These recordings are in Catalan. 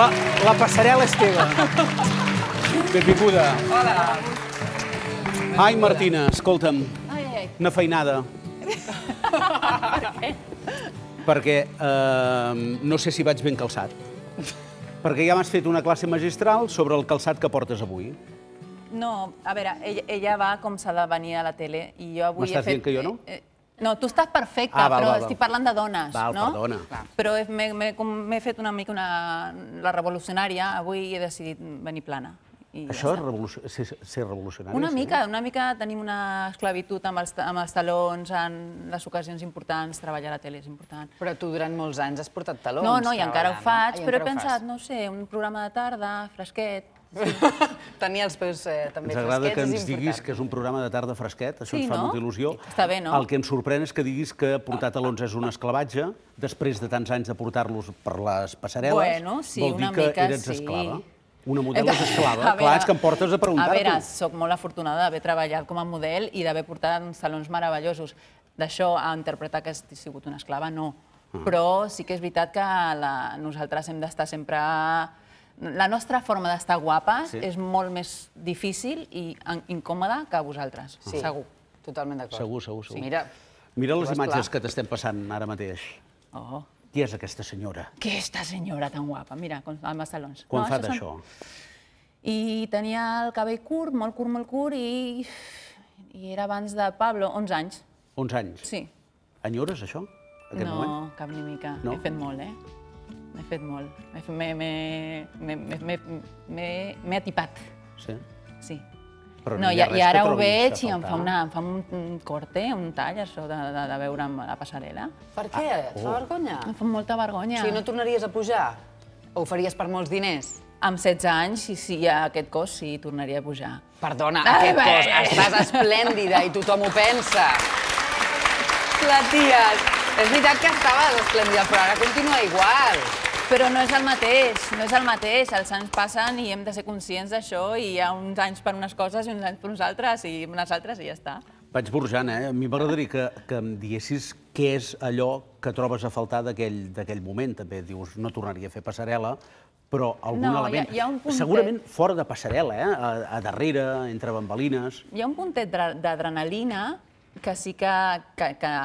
La, la passarel·la és teva. Benvinguda. Hola. Ai, Martina, escolta'm. Ai, ai. Una feinada. per què? Perquè eh, no sé si vaig ben calçat. Perquè ja m'has fet una classe magistral sobre el calçat que portes avui. No, a veure, ella, ella va com s'ha de venir a la tele i jo avui he fet... M'estàs dient que jo no? Eh, eh, no, tu estàs perfecta, ah, va, però va, va. estic parlant de dones, Val, no? perdona. Però m'he fet una mica una, la revolucionària, avui he decidit venir plana. I Això ja és revolucion... ser, ser revolucionari? Una sí? mica, una mica tenim una esclavitud amb els, amb els talons, en les ocasions importants, treballar a la tele és important. Però tu durant molts anys has portat talons. No, no, i encara ho faig, no? però he pensat, no sé, un programa de tarda, fresquet, Tenir els peus eh, també fresquets és important. Ens agrada que ens diguis que és un programa de tarda fresquet, això ens fa molta il·lusió. Està bé, no? El que ens sorprèn és que diguis que portar talons és un esclavatge, després de tants anys de portar-los per les passarel·les, bueno, sí, vol dir que mica, eres esclava. Una model és esclava. Clar, és que em portes a preguntar-t'ho. A veure, sóc molt afortunada d'haver treballat com a model i d'haver portat uns talons meravellosos. D'això a interpretar que he sigut una esclava, no. Ah. Però sí que és veritat que la... nosaltres hem d'estar sempre la nostra forma d'estar guapes sí. és molt més difícil i incòmoda que vosaltres, sí. segur. Totalment d'acord. Segur, segur, segur. Sí. Mira, Mira les imatges clar. que t'estem passant ara mateix. Oh. Qui és aquesta senyora? Què aquesta senyora tan guapa? Mira, amb els talons. Quan no, fa d'això? Són... I tenia el cabell curt, molt curt, molt curt, i... i era abans de Pablo, 11 anys. 11 anys? Sí. Enyores, això? Aquest no, moment? cap ni mica. No? He fet molt, eh? M'he fet molt. M'he atipat. Sí? Sí. Però no, hi ha i, ara ho veig i em fa, un corte, un tall, això de, de, de veure'm a la passarel·la. Per què? Ah, fa oh. vergonya? Em fa molta vergonya. O sigui, no tornaries a pujar? O ho faries per molts diners? Amb 16 anys, si hi ha aquest cos, sí, tornaria a pujar. Perdona, aquest cos, estàs esplèndida i tothom ho pensa. La tia, és veritat que estaves esplèndida, però ara continua igual. Però no és el mateix, no és el mateix. Els anys passen i hem de ser conscients d'això i hi ha uns anys per unes coses i uns anys per uns altres i unes altres i ja està. Vaig burjant, eh? A mi m'agradaria que, que em diguessis què és allò que trobes a faltar d'aquell moment, també. Dius, no tornaria a fer passarel·la, però algun no, element... Hi ha, hi ha un puntet... Segurament fora de passarel·la, eh? A, a darrere, entre bambalines... Hi ha un puntet d'adrenalina que sí que... que, que...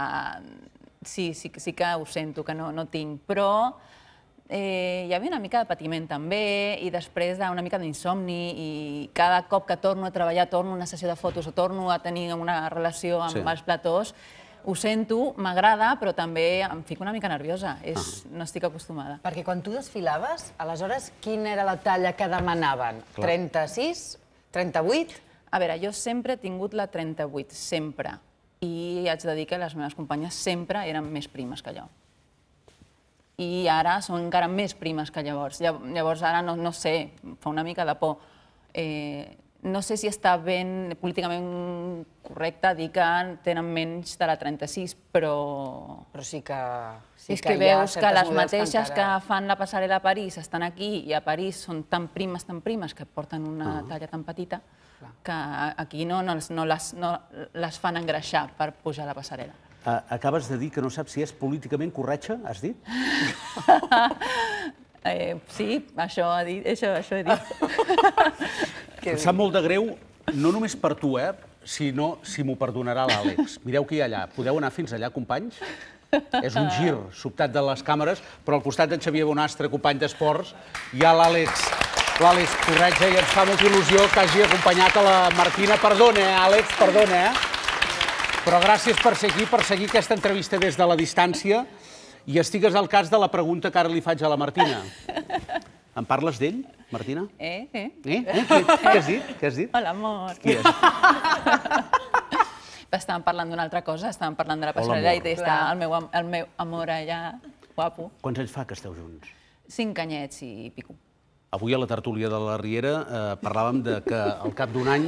Sí, sí, sí que ho sento, que no, no tinc, però eh, hi havia una mica de patiment també i després una mica d'insomni i cada cop que torno a treballar, torno a una sessió de fotos o torno a tenir una relació amb els platós, ho sento, m'agrada, però també em fico una mica nerviosa. És, ah. No estic acostumada. Perquè quan tu desfilaves, aleshores, quina era la talla que demanaven? 36? 38? A veure, jo sempre he tingut la 38, sempre. I haig de dir que les meves companyes sempre eren més primes que jo i ara són encara més primes que llavors. Llavors ara no, no sé, fa una mica de por. Eh, no sé si està ben políticament correcte dir que tenen menys de la 36, però... Però sí que... Sí és que, que veus que les mateixes que, encara... que fan la passarel·la a París estan aquí i a París són tan primes, tan primes, que porten una uh ah. -huh. talla tan petita que aquí no, no, no, les, no les fan engreixar per pujar a la passarel·la. Uh, acabes de dir que no saps si és políticament corretxa, has dit? eh, sí, això, ha dit, això, això he dit. em sap molt de greu, no només per tu, eh, sinó si m'ho perdonarà l'Àlex. Mireu qui hi ha allà. Podeu anar fins allà, companys? És un gir sobtat de les càmeres, però al costat d'en Xavier Bonastre, company d'esports, hi ha l'Àlex L'Àlex Corretja i ens fa molta il·lusió que hagi acompanyat a la Martina. Perdona, eh, Àlex, perdona, eh? Però gràcies per seguir, per seguir aquesta entrevista des de la distància i estigues al cas de la pregunta que ara li faig a la Martina. Em parles d'ell, Martina? Eh, eh. Eh? eh? Què, què has dit? Què has dit? Hola, amor. Qui és? Estàvem parlant d'una altra cosa, estàvem parlant de la passarel·la i està el meu, el meu amor allà, guapo. Quants anys fa que esteu junts? Cinc anyets i pico. Avui a la tertúlia de la Riera eh, parlàvem de que al cap d'un any...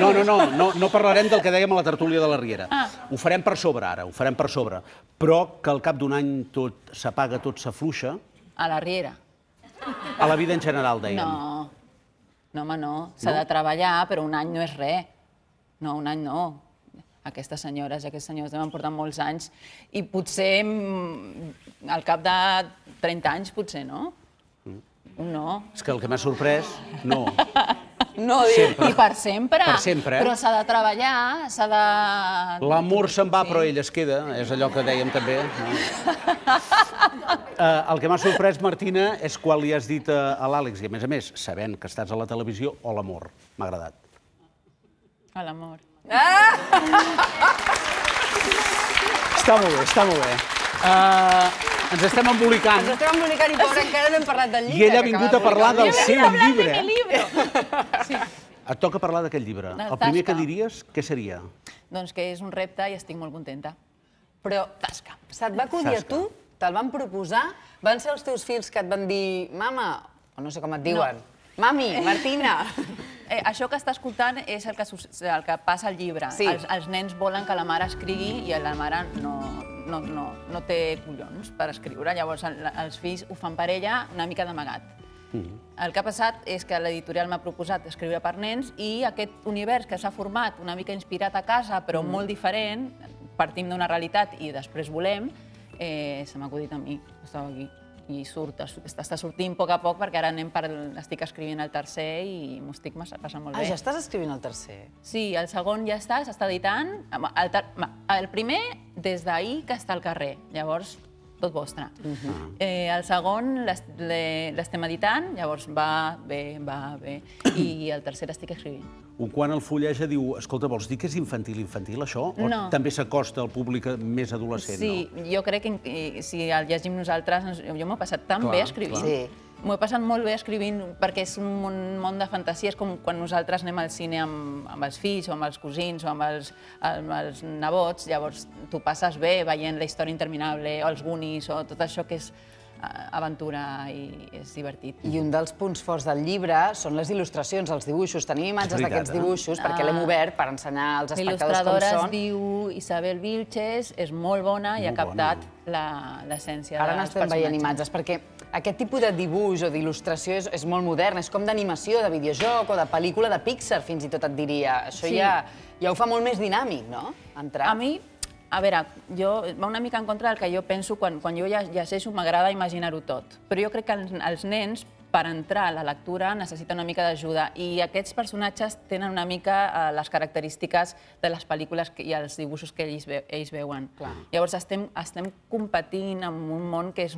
No, no, no, no, no parlarem del que dèiem a la tertúlia de la Riera. Ah. Ho farem per sobre ara, ho farem per sobre. Però que al cap d'un any tot s'apaga, tot s'afluixa... A la Riera. A la vida en general, dèiem. No, no home, no. S'ha no? de treballar, però un any no és res. No, un any no aquestes senyores i aquests senyors deuen portar molts anys i potser mm, al cap de 30 anys, potser, no? No. És que el que m'ha sorprès, no. No, sempre. i per sempre. Per sempre. Eh? Però s'ha de treballar, s'ha de... L'amor se'n va, sí. però ell es queda, és allò que dèiem també. No? Eh, el que m'ha sorprès, Martina, és quan li has dit a l'Àlex, i a més a més, sabent que estàs a la televisió, o l'amor. M'ha agradat. A l'amor. Ah! Està molt bé, està molt bé. Uh, ens estem embolicant. Ens estem embolicant i, pobra, encara no hem parlat del llibre. I ella ha vingut a parlar del seu llibre. De llibre. Sí. Et toca parlar d'aquest llibre. El primer que diries, què seria? Doncs que és un repte i estic molt contenta. Però, tasca, se't va acudir a tu, te'l van proposar, van ser els teus fills que et van dir mama, o no sé com et diuen, mami, Martina... eh, això que està escoltant és el que, el que passa al llibre. Els, nens volen que la mare escrigui i la mare no, no, no, no té collons per escriure. Llavors, els fills ho fan per ella una mica d'amagat. Mm-hmm. El que ha passat és que l'editorial m'ha proposat escriure per nens i aquest univers que s'ha format una mica inspirat a casa, però mm. molt diferent, partim d'una realitat i després volem, eh, se m'ha acudit a mi, estava aquí i surt, està sortint a poc a poc perquè ara anem per, estic escrivint el tercer i m'ho estic passant molt ah, bé. Ah, ja estàs escrivint el tercer? Sí, el segon ja està, s'està editant. El, el primer des d'ahir que està al carrer. Llavors, tot vostre. Mhm. Eh, el segon l'estem editant, llavors va bé, va bé, i el tercer estic escrivint. Un quan el fulleja diu, escolta, vols dir que és infantil, infantil, això? O no. també s'acosta al públic més adolescent? Sí, jo crec que eh, si el llegim nosaltres, jo m'ho he passat tan bé escrivint. Clar. Sí. M'ho he passat molt bé escrivint, perquè és un món de fantasia, és com quan nosaltres anem al cine amb, amb els fills, o amb els cosins, o amb els, amb els nebots, llavors tu passes bé veient la història interminable, o els gunis, o tot això que és eh, aventura i és divertit. I un dels punts forts del llibre són les il·lustracions, els dibuixos. Tenim imatges d'aquests eh? dibuixos perquè l'hem ah. obert per ensenyar als espectadors com són. L'il·lustradora diu Isabel Vilches, és molt bona molt i ha captat l'essència dels personatges. Ara n'estem veient imatges, perquè aquest tipus de dibuix o d'il·lustració és, és molt modern, és com d'animació, de videojoc o de pel·lícula de Pixar, fins i tot et diria. Això ja, ja ho fa molt més dinàmic, no? A mi, a veure, jo, va una mica en contra del que jo penso quan, quan jo ja, ja sé, m'agrada imaginar-ho tot. Però jo crec que els, els nens per entrar a la lectura necessita una mica d'ajuda i aquests personatges tenen una mica eh, les característiques de les pel·lícules i els dibuixos que ells, veuen. Llavors estem, estem competint amb un món que és,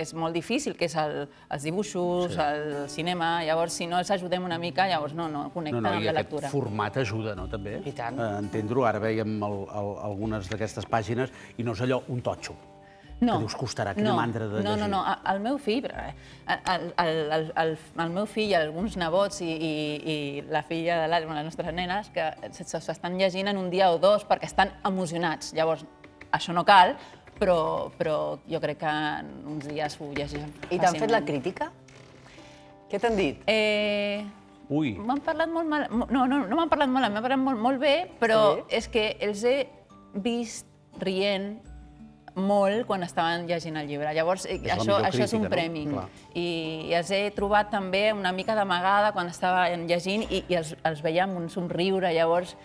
és molt difícil, que és els dibuixos, el cinema, llavors si no els ajudem una mica, llavors no, no connecten amb la lectura. No, i aquest format ajuda, no, també? I tant. Eh, entendre-ho, ara veiem algunes d'aquestes pàgines i no és allò un totxo no. que dius costarà, quina no. mandra de llegir. No, no, no, el meu fill, el, el, el, el meu fill i alguns nebots i, i, i la filla de l'Àlima, les nostres nenes, que s'estan llegint en un dia o dos perquè estan emocionats. Llavors, això no cal, però, però jo crec que en uns dies ho llegim. I t'han fet la crítica? Què t'han dit? Eh... Ui. M'han parlat molt mal... No, no, no m'han parlat mal, m'han parlat molt, molt bé, però sí? és que els he vist rient, molt quan estaven llegint el llibre. Llavors, eh, això, això és un premi. I, els he trobat també una mica d'amagada quan estaven llegint i, els, els veia amb un somriure. Llavors,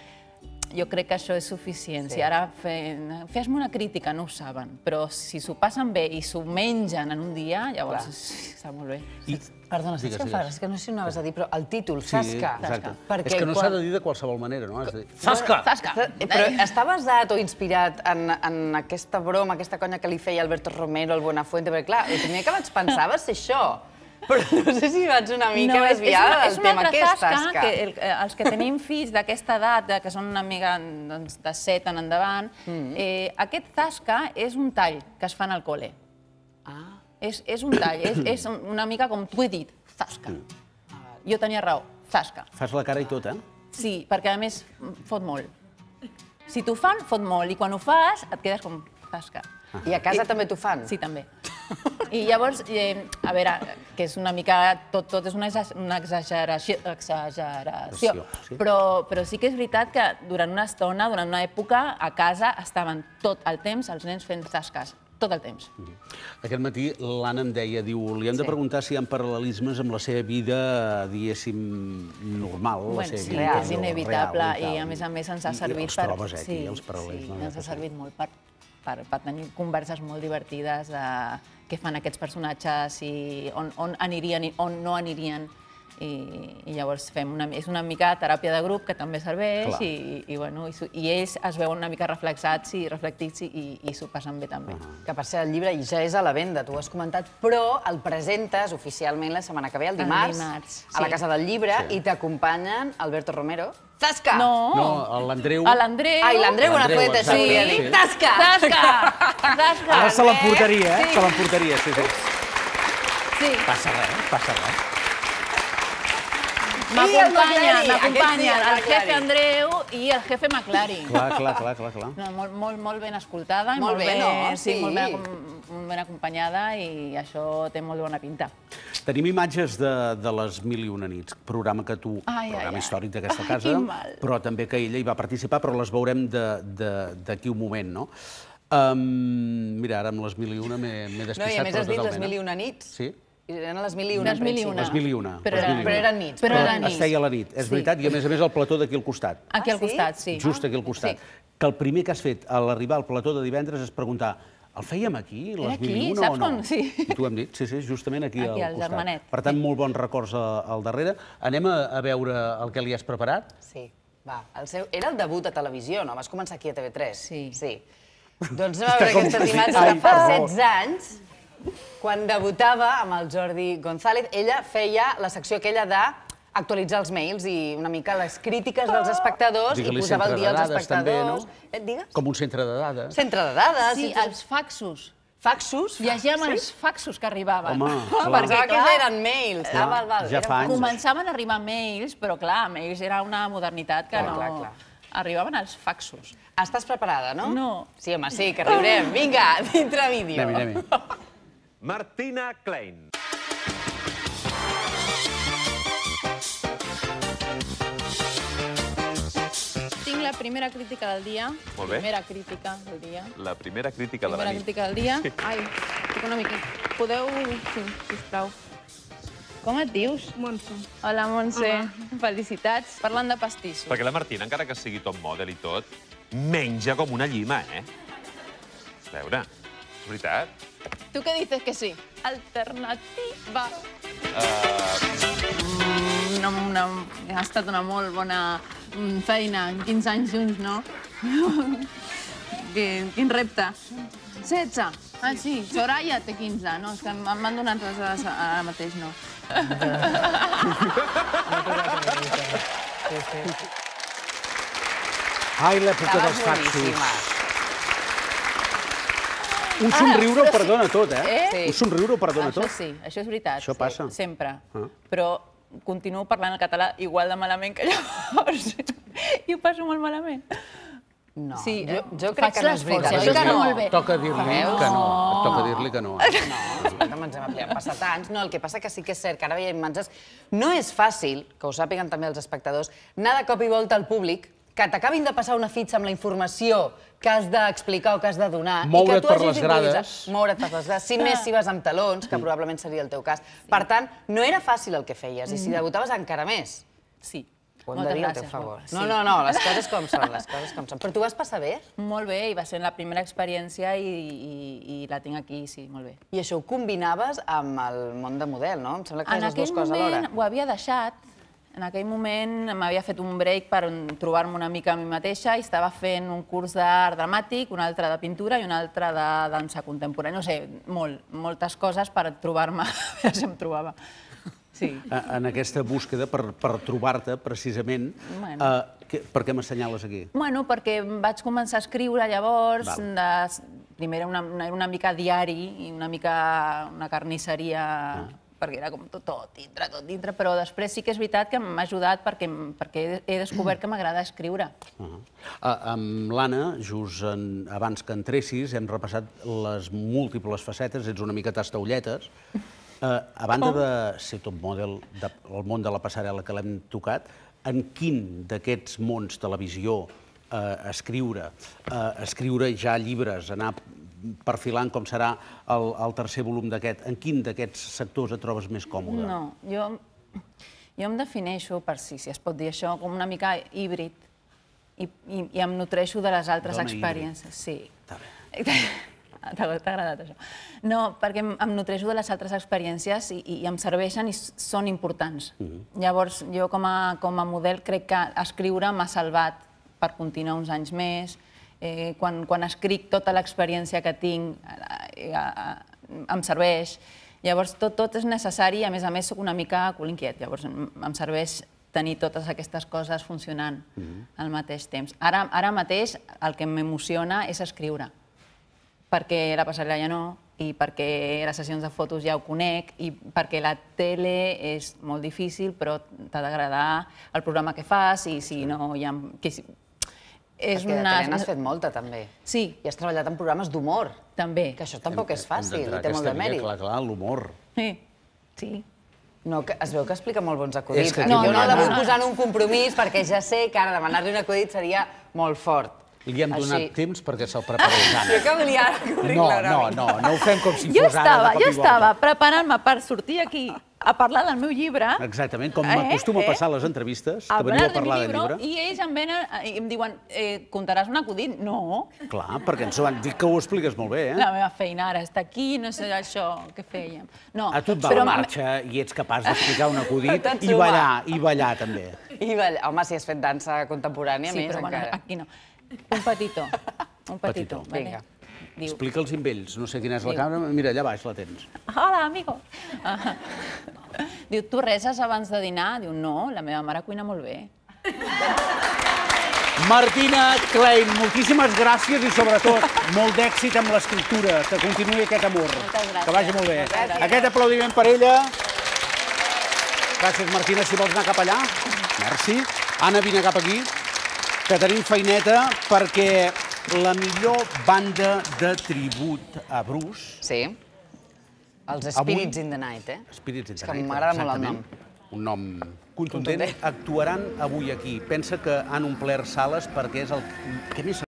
jo crec que això és suficient. Sí. Si ara fes-me una crítica, no ho saben, però si s'ho passen bé i s'ho mengen en un dia, llavors Clar. està molt bé. I, Perdona, saps què fas? És que no sé si ho anaves a dir, però el títol, sí, Sasca. Perquè és que no s'ha de dir de qualsevol manera, no? Dir, Sasca! Sasca! Però està basat o inspirat en, en aquesta broma, aquesta conya que li feia Alberto Romero, el Buenafuente, perquè clar, el primer que vaig pensar va ser això. Però no sé si vaig una mica no, més viada del tema. Què tasca? tasca? Que el, eh, els que tenim fills d'aquesta edat, eh, que són una mica doncs, de set en endavant, mm. eh, aquest tasca és un tall que es en al col·le. Ah. És, és un tall, és, és una mica com tu he dit, tasca. Mm. jo tenia raó, tasca. Fas la cara i tot, eh? Sí, perquè a més fot molt. Si t'ho fan, fot molt, i quan ho fas et quedes com tasca. I a casa també t'ho fan? Sí, també. I llavors, eh, a veure, que és una mica... Tot, tot és una, una exageració, exageració. Però, però sí que és veritat que durant una estona, durant una època, a casa estaven tot el temps els nens fent tasques tot el temps. Mm-hmm. Aquest matí l'Anna em deia, diu, li hem de preguntar si hi ha paral·lelismes amb la seva vida, diguéssim, normal, la seva sí, vida real, és inevitable i, a més a més ens ha servit per... I els trobes, aquí, sí, els paral·lelismes. Sí, ens ha servit molt per per, per tenir converses molt divertides de què fan aquests personatges i on, on anirien i on no anirien. I, i llavors fem una, és una mica teràpia de grup que també serveix i, i, bueno, i, i ells es veuen una mica reflexats i reflectits i, i, i s'ho passen bé també. Uh ah. -huh. Que per ser el llibre ja és a la venda, tu ho has comentat, però el presentes oficialment la setmana que ve, el dimarts, el dimarts sí. a la Casa del Llibre sí. i t'acompanyen Alberto Romero, Tasca. No. No, l'Andreu... A l'Andreu... Ai, l'Andreu Buenafuente, sí. sí. Tasca. Tasca. Tasca. Ara se l'emportaria, eh? Sí. Eh? Se l'emportaria, sí, sí. Sí. Passa res, passa res. M'acompanya, m'acompanya El jefe Andreu i el jefe McLaren. Clar, clar, clar, clar. clar. No, molt, molt, molt ben escoltada. Molt, molt bé, no? Sí, eh? sí. Molt, ben, molt ben acompanyada i això té molt bona pinta. Tenim imatges de, de les Mil i una nits, programa que tu, ai, programa ai, històric d'aquesta casa, ai, però també que ella hi va participar, però les veurem d'aquí un moment, no? Um, mira, ara amb les mil i una m'he despistat. No, i a més has dit les eh? mil i una nits. Sí. Eren les mil i una. Les mil i una. Les mil i una. Però, era, però eren nits. Però, però eren nits. Es feia la nit, és sí. veritat, i a més a més el plató d'aquí al costat. Aquí ah, al costat, sí. Just aquí al costat. Sí. Que el primer que has fet a l'arribar al plató de divendres és preguntar el fèiem aquí, les era mil i una o no? Sí. I tu hem dit, sí, sí, justament aquí, aquí al costat. Germanet. Per tant, molt bons records al darrere. Anem a, a veure el que li has preparat? Sí, va. El seu... Era el debut a televisió, no? Vas començar aquí a TV3. Sí. Sí. Doncs anem a veure aquestes imatges de fa 16 anys. Quan debutava amb el Jordi González, ella feia la secció aquella de actualitzar els mails i una mica les crítiques dels oh! espectadors i posava el dia als espectadors. Eh, Com un centre de dades. Centre de dades. Sí, els faxos. Faxos? Llegíem els faxos que arribaven. Home, clar. Perquè clar, eren mails. Ah, ja fa anys. Començaven a arribar mails, però clar, mails era una modernitat que no... Arribaven els faxos. Ah, estàs preparada, no? No. Sí, home, sí, que arribarem. Vinga, dintre vídeo. Anem-hi, anem-hi. Martina Klein. Tinc la primera crítica del dia. Molt bé. Primera crítica del dia. La primera crítica primera de la nit. crítica del dia. Ai, estic una mica... Podeu... Sí, sisplau. Com et dius? Montse. Hola, Montse. Hola. Felicitats. Parlant de pastissos. Perquè la Martina, encara que sigui top model i tot, menja com una llima, eh? A veure... És veritat? Tu què dices que sí? Alternativa. Uh... Ah. Una, una, ha estat una molt bona mm, feina, 15 anys junts, no? quin, quin repte. 16. Ah, sí, Soraya té 15. No, és que m'han donat les dades ara mateix, no. Ai, l'època dels faxos. Un ah, eh? somriure ho perdona tot, eh? Un somriure ho perdona tot. Això sí, això és veritat. Això passa. Sempre. Ah. Però continuo parlant el català igual de malament que llavors. I ho passo molt malament. No, sí, jo, eh, crec que no és veritat. no. bé. Toca dir-li que no. Toca dir-li que no. No, doncs ens hem passat anys. No, el que passa que sí que és cert que ara veiem imatges... No és fàcil, que ho sàpiguen també els espectadors, anar de cop i volta al públic que t'acabin de passar una fitxa amb la informació que has d'explicar o que has de donar... Moure't per les grades. Moure't per les grades, si més si vas amb talons, que probablement seria el teu cas. Per tant, no era fàcil el que feies, i si mm. debutaves encara més. Sí. Ho hem de dir al teu favor. No, no, no, les coses com són, les coses com són. Però tu vas passar bé? Molt bé, i va ser la primera experiència i, i, i la tinc aquí, sí, molt bé. I això ho combinaves amb el món de model, no? Em sembla que feies les dues coses alhora. En aquell moment ho havia deixat, en aquell moment m'havia fet un break per trobar-me una mica a mi mateixa i estava fent un curs d'art dramàtic, un altre de pintura i un altre de dansa contemporània. No sé, molt, moltes coses per trobar-me, a veure si em trobava. Sí. En aquesta búsqueda per, per trobar-te, precisament, bueno. eh, que, per què m'assenyales aquí? Bueno, perquè vaig començar a escriure llavors, de, primer era una, una, una mica diari i una mica una carnisseria... Ah perquè era com tot, tot dintre, tot dintre, però després sí que és veritat que m'ha ajudat perquè, perquè he descobert que m'agrada escriure. Uh -huh. uh, amb l'Anna, just en, abans que entressis, hem repassat les múltiples facetes, ets una mica tastaulletes. Uh, a banda de ser top model del món de la passarel·la que l'hem tocat, en quin d'aquests mons, televisió, eh, escriure, eh, escriure ja llibres, anar perfilant com serà el, el tercer volum d'aquest. En quin d'aquests sectors et trobes més còmode? No, jo, jo em defineixo, per si, si es pot dir això, com una mica híbrid i, i, i em nutreixo de les altres Dona experiències. Híbrid. Sí. bé. T'ha agradat això? No, perquè em, em nutreixo de les altres experiències i, i em serveixen i són importants. Mhm. Llavors, jo com a, com a model crec que escriure m'ha salvat per continuar uns anys més, eh, quan, quan escric tota l'experiència que tinc eh, eh, eh, em serveix. Llavors, tot, tot és necessari, a més a més, sóc una mica cul inquiet, llavors em serveix tenir totes aquestes coses funcionant mm -hmm. al mateix temps. Ara, ara mateix el que m'emociona és escriure, perquè la passarel·la ja no, i perquè les sessions de fotos ja ho conec, i perquè la tele és molt difícil, però t'ha d'agradar el programa que fas, i si no, ja, que, és que una... de has fet molta, també. Sí. I has treballat en programes d'humor. També. Que això tampoc hem, és fàcil, i té molt de mèrit. Clar, clar, l'humor. Sí. Sí. No, que es veu que explica molt bons acudits. Que... No, jo no, no la vull posar en un compromís, perquè ja sé que ara demanar-li un acudit seria molt fort. Li hem donat Així. temps perquè se'l preparés ara. Jo que volia ara No, no, no, no ho fem com si jo fos estava, ara de cop i volta. Jo estava preparant-me per sortir aquí a parlar del meu llibre... Exactament, com m'acostumo eh, a eh, passar a les entrevistes, que veniu a parlar del llibre, I ells em venen eh, i em diuen, eh, contaràs un acudit? No. Clar, perquè ens van dir que ho expliques molt bé, eh? La meva feina ara està aquí, no sé això que fèiem. No, a tu et va però... la marxa i ets capaç d'explicar un acudit i ballar, i ballar també. I ballar. Home, si has fet dansa contemporània, més encara. Sí, però aquí no. Un petitó. Un petitó. Vale. Vinga. Diu... Explica'ls amb ells, no sé quina és la Diu... càmera. Mira, allà baix la tens. Hola, amigo. Diu, tu reses abans de dinar? Diu, no, la meva mare cuina molt bé. Martina Klein, moltíssimes gràcies i sobretot molt d'èxit amb l'escriptura, que continuï aquest amor. Que vagi molt bé. Aquest aplaudiment per ella. Gràcies, Martina, si vols anar cap allà. Merci. Anna, vine cap aquí, que tenim feineta perquè la millor banda de tribut a Bruce. Sí. Els Spirits in the Night, eh? Spirits in the Night. És que m'agrada molt el nom. Un nom contundent, actuaran avui aquí. Pensa que han omplert sales perquè és el que més